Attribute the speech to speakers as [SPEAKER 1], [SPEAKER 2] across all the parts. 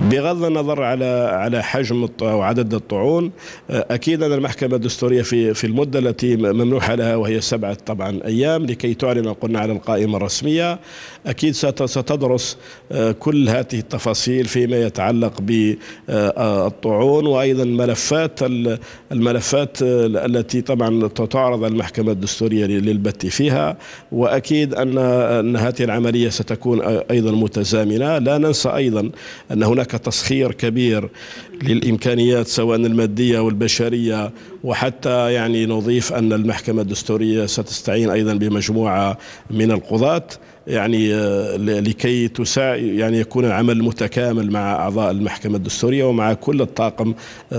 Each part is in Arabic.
[SPEAKER 1] بغض النظر على على حجم او عدد الطعون آه، اكيد ان المحكمه الدستوريه في في المده التي ممنوحه لها وهي سبعه طبعا ايام لكي تعلن قلنا على القائمه الرسميه اكيد ستدرس آه، كل هذه التفاصيل فيما يتعلق بالطعون آه، وايضا ملفات الملفات التي طبعا تتعرض المحكمه الدستوريه للبت فيها واكيد ان ان هذه العمليه ستكون ايضا متزامنه لا ننسى ايضا ان هناك هناك تسخير كبير للامكانيات سواء الماديه والبشريه وحتى يعني نضيف ان المحكمه الدستوريه ستستعين ايضا بمجموعه من القضاه يعني آه، لكي تسا يعني يكون العمل متكامل مع اعضاء المحكمه الدستوريه ومع كل الطاقم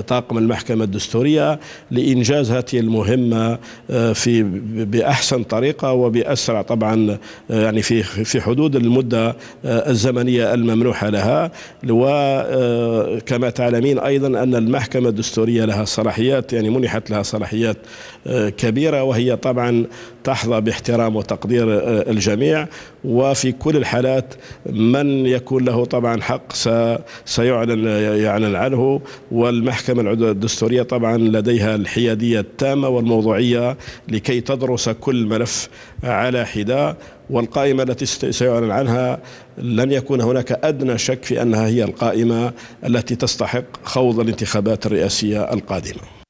[SPEAKER 1] طاقم المحكمه الدستوريه لانجاز هذه المهمه آه، في باحسن طريقه وباسرع طبعا آه، يعني في في حدود المده الزمنيه الممنوحه لها وكما تعلمين ايضا ان المحكمه الدستوريه لها صلاحيات يعني منحت لها صلاحيات كبيره وهي طبعا تحظى باحترام وتقدير الجميع وفي كل الحالات من يكون له طبعا حق سيعلن يعلن عنه والمحكمة الدستورية طبعا لديها الحيادية التامة والموضوعية لكي تدرس كل ملف على حدة والقائمة التي سيعلن عنها لن يكون هناك أدنى شك في أنها هي القائمة التي تستحق خوض الانتخابات الرئاسية القادمة